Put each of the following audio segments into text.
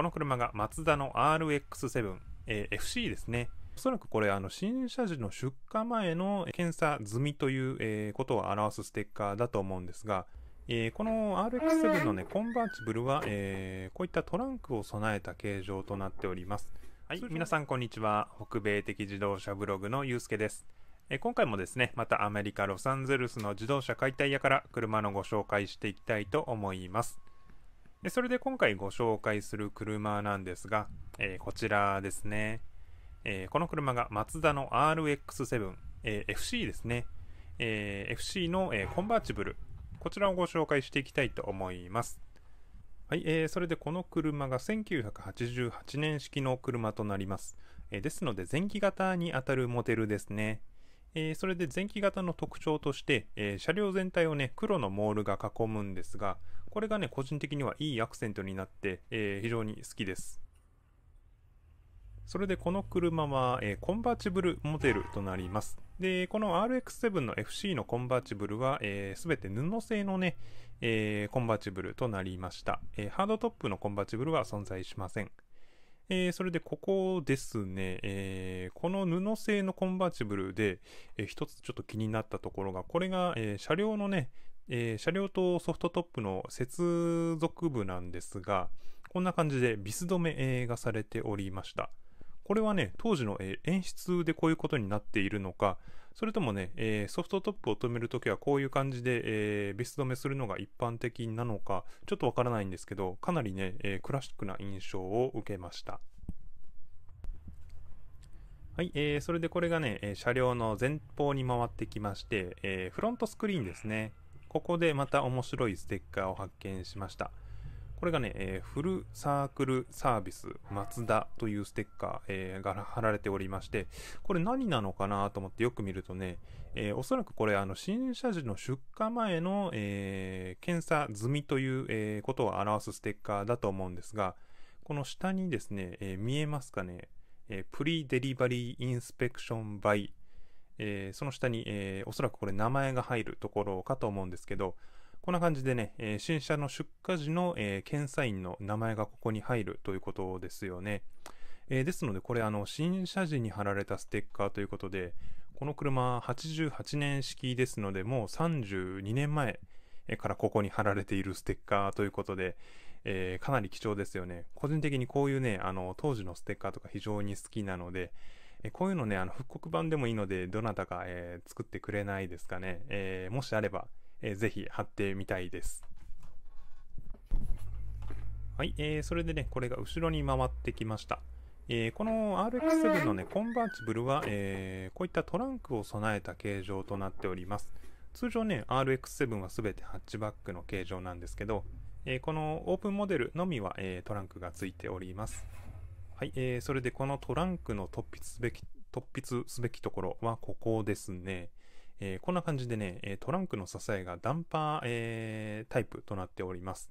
この車がマツダの RX7、えー、FC ですね。おそらくこれ、あの、新車時の出荷前の検査済みという、えー、ことを表すステッカーだと思うんですが、えー、この RX7 のね、コンバーチブルは、えこういったトランクを備えた形状となっております。はい、皆さんこんにちは。北米的自動車ブログのゆうすけです。え今回もですね、またアメリカ・ロサンゼルスの自動車解体屋から車のご紹介していきたいと思います。でそれで今回ご紹介する車なんですが、えー、こちらですね、えー、この車がマツダの RX7、えー、FC ですね、え FC の、えコンバーチブルこちらをご紹介していきたいと思います。はい、えー、それでこの車が1988年式の車となります。えー、ですので前期型にあたるモデルですね。えー、それで前期型の特徴として、えー、車両全体をね、黒のモールが囲むんですが、これがね、個人的にはいいアクセントになって、えー、非常に好きです。それでこの車は、えー、コンバーチブルモデルとなります。で、この RX7 の FC のコンバーチブルは、す、えー、べ、て布製のね、えー、コンバーチブルとなりました、えー、ハードトップのコンバーチブルは存在しません。えー、それでここですね、えー、この布製のコンバーチブルで、えー、一つちょっと気になったところが、これが、え車両のね、えー、車両とソフトトップの接続部なんですが、こんな感じでビス止め、がされておりました。これはね、当時の、え演出でこういうことになっているのか、それともね、えソフトトップを止めるときはこういう感じで、えビス止めするのが一般的なのか、ちょっとわからないんですけど、かなりね、えクラシックな印象を受けました。はい、えー、それでこれがね、え車両の前方に回ってきまして、えフロントスクリーンですね。ここでまた面白いステッカーを発見しました。これがね、えー、フルサークルサービス松田というステッカー、えー、が貼られておりまして、これ何なのかなと思ってよく見るとね、えー、おそらくこれあの新車時の出荷前の、え検査済みという、えことを表すステッカーだと思うんですが、この下にですね、え見えますかね、えプリデリバリーインスペクションバイえー、その下に、えー、おそらくこれ名前が入るところかと思うんですけど、こんな感じでね、えー、新車の出荷時の、え検査員の名前がここに入るということですよね。えですので、これあの、新車時に貼られたステッカーということで、この車88年式ですので、もう32年前からここに貼られているステッカーということで、えー、かなり貴重ですよね。個人的にこういうね、あの、当時のステッカーとか非常に好きなので、えこういうのね、あの、復刻版でもいいので、どなたか、えー、作ってくれないですかね。えー、もしあれば、えー、ぜひ貼ってみたいです。はい、えー、それでね、これが後ろに回ってきました。えー、この RX7 のね、コンバーチブルは、えー、こういったトランクを備えた形状となっております。通常ね、RX7 は全てハッチバックの形状なんですけど、えー、このオープンモデルのみは、えトランクが付いております。はい、えー、それでこのトランクの突筆すべき、突筆すべきところはここですね。えー、こんな感じでね、トランクの支えがダンパー、えー、タイプとなっております。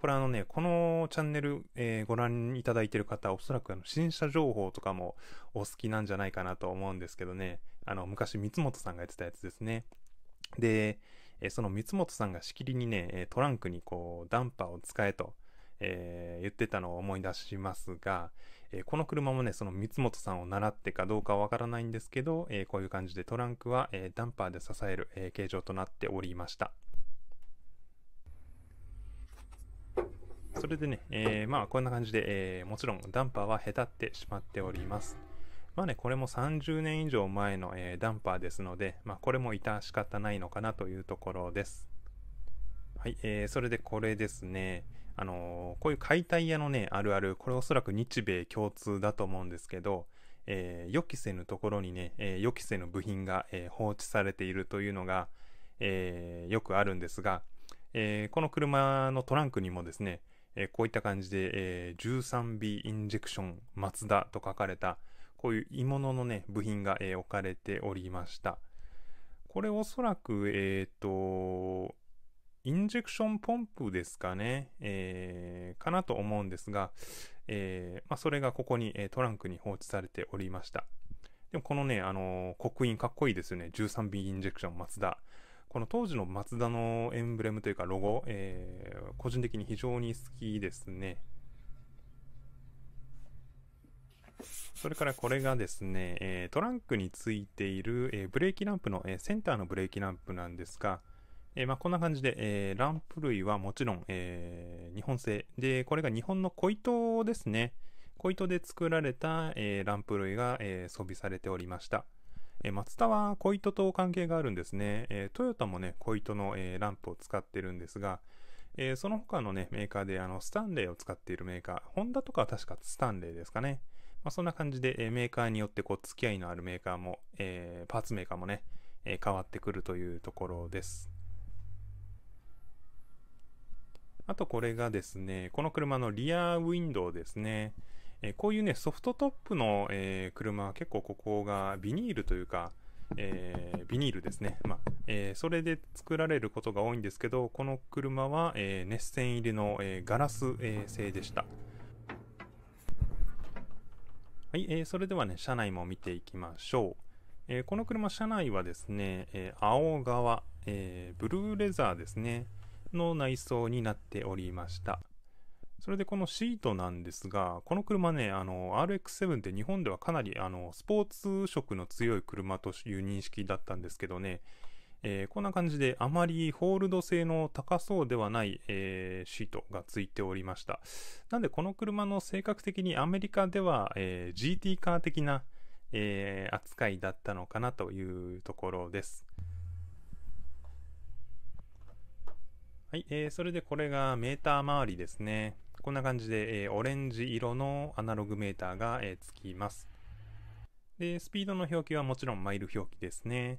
これあのね、このチャンネル、えー、ご覧いただいている方、おそらくあの新車情報とかもお好きなんじゃないかなと思うんですけどね、あの、昔三本さんがやってたやつですね。で、えその三本さんがしきりにね、トランクにこう、ダンパーを使えと、え言ってたのを思い出しますが、えー、この車もね、その三本さんを習ってかどうかわからないんですけど、えー、こういう感じでトランクは、えダンパーで支える、え形状となっておりました。それでね、えまあこんな感じで、えもちろんダンパーはへたってしまっております。まあね、これも30年以上前の、えダンパーですので、まあ、これも致し方ないのかなというところです。はい、えー、それでこれですね。あのー、こういう解体屋のね、あるある、これおそらく日米共通だと思うんですけど、えー、予期せぬところにね、えー、予期せぬ部品が、えー、放置されているというのが、えよくあるんですが、えこの車のトランクにもですね、えこういった感じで、え 13B インジェクションマツダと書かれた、こういう鋳物のね、部品が、え置かれておりました。これおそらく、えっ、と、インジェクションポンプですかね、えー、かなと思うんですが、えー、まあ、それがここに、えトランクに放置されておりました。でもこのね、あの刻印かっこいいですよね。13B インジェクションマツダ。この当時のマツダのエンブレムというかロゴ、えー、個人的に非常に好きですね。それからこれがですね、えトランクについている、えブレーキランプの、えセンターのブレーキランプなんですが、えー、まあ、こんな感じで、えー、ランプ類はもちろん、えー、日本製。で、これが日本の小糸ですね。小糸で作られた、えー、ランプ類が、えー、装備されておりました。えー、松田は小糸と関係があるんですね。えー、トヨタもね、小糸の、えー、ランプを使ってるんですが、えー、その他のね、メーカーで、あの、スタンレーを使っているメーカー、ホンダとかは確かスタンレーですかね。まあ、そんな感じで、えー、メーカーによって、こう、付き合いのあるメーカーも、えー、パーツメーカーもね、えー、変わってくるというところです。あとこれがですね、この車のリアウィンドウですね。えこういうね、ソフトトップの、えー、車は結構ここがビニールというか、えー、ビニールですね。まあ、えー、それで作られることが多いんですけど、この車は、え熱線入りの、えガラス、え製でした。はい、えそれではね、車内も見ていきましょう。えこの車、車内はですね、え青側、えブルーレザーですね。の内装になっておりました。それでこのシートなんですが、この車ね、あの、RX7 って日本ではかなり、あの、スポーツ色の強い車という認識だったんですけどね、えー、こんな感じであまりホールド性の高そうではない、えー、シートがついておりました。なんでこの車の性格的にアメリカでは、えー、GT カー的な、え扱いだったのかなというところです。はい、えー、それでこれがメーター周りですね。こんな感じで、えー、オレンジ色のアナログメーターが、えー、つきます。で、スピードの表記はもちろんマイル表記ですね。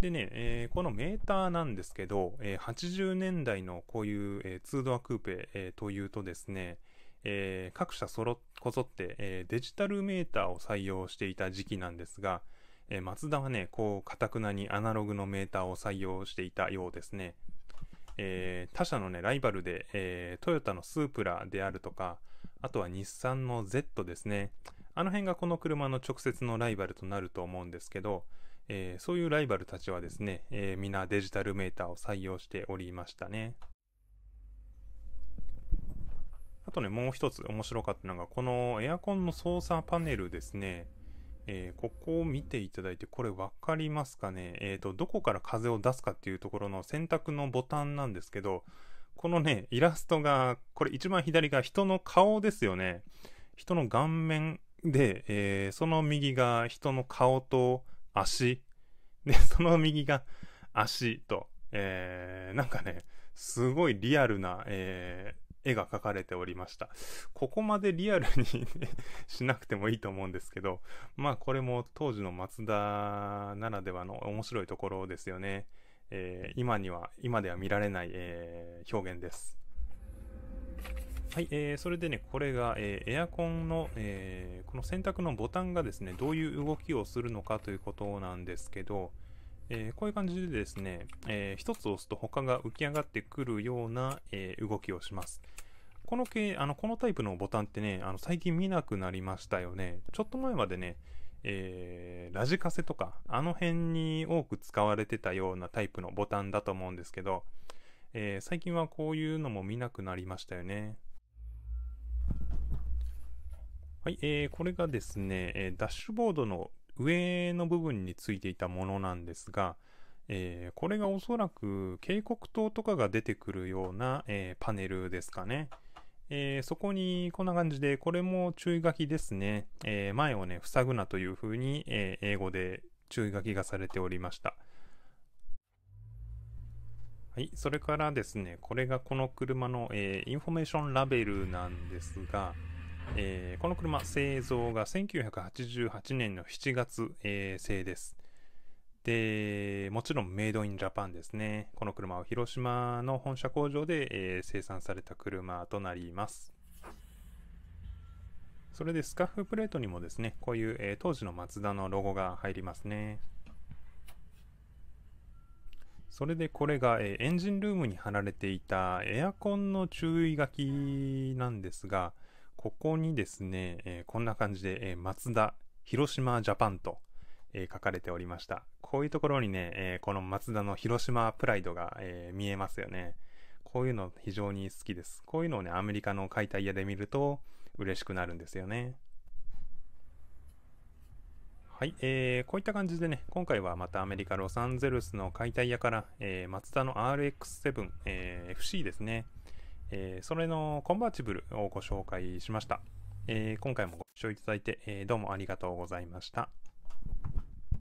でね、えー、このメーターなんですけど、えー、80年代のこういう、えー、ドアクーペ、えー、というとですね、えー、各社そろこぞって、えー、デジタルメーターを採用していた時期なんですが、えー、マツダはね、こう、かたくなにアナログのメーターを採用していたようですね。えー、他社のね、ライバルで、えー、トヨタのスープラであるとか、あとは日産の Z ですね。あの辺がこの車の直接のライバルとなると思うんですけど、えー、そういうライバルたちはですね、えー、皆デジタルメーターを採用しておりましたね。あとね、もう一つ面白かったのが、このエアコンの操作パネルですね。えー、ここを見ていただいて、これ分かりますかねえっ、ー、と、どこから風を出すかっていうところの選択のボタンなんですけど、このね、イラストが、これ一番左が人の顔ですよね。人の顔面で、えー、その右が人の顔と足。で、その右が足と。えー、なんかね、すごいリアルな、え絵が描かれておりました。ここまでリアルに、しなくてもいいと思うんですけど、まあこれも当時の松田ならではの面白いところですよね。えー、今には、今では見られない、えー、表現です。はい、えー、それでね、これが、えー、エアコンの、えー、この選択のボタンがですね、どういう動きをするのかということなんですけど、えー、こういう感じでですね、えー、1つ押すと他が浮き上がってくるような、えー、動きをします。この系、あの、このタイプのボタンってね、あの、最近見なくなりましたよね。ちょっと前までね、えー、ラジカセとか、あの辺に多く使われてたようなタイプのボタンだと思うんですけど、えー、最近はこういうのも見なくなりましたよね。はい、えー、これがですね、えダッシュボードの上の部分についていたものなんですが、えー、これがおそらく警告灯とかが出てくるような、えー、パネルですかね。えー、そこにこんな感じで、これも注意書きですね。え前をね、塞ぐなというふうに、え英語で注意書きがされておりました。はい、それからですね、これがこの車の、えインフォメーションラベルなんですが、えー、この車、製造が1988年の7月、えー、製です。で、もちろんメイドインジャパンですね。この車は広島の本社工場で、えー、生産された車となります。それでスカッフプレートにもですね、こういう、え当時のマツダのロゴが入りますね。それでこれが、えエンジンルームに貼られていたエアコンの注意書きなんですが、ここにですね、えこんな感じで、え松田、広島ジャパンと、え書かれておりました。こういうところにね、えこの松田の広島プライドが、え見えますよね。こういうの非常に好きです。こういうのをね、アメリカの解体屋で見ると嬉しくなるんですよね。はい、えー、こういった感じでね、今回はまたアメリカ・ロサンゼルスの解体屋から、えー、マツダの RX7、えー、FC ですね、えー、それのコンバーチブルをご紹介しました。えー、今回もご視聴いただいて、えー、どうもありがとうございました。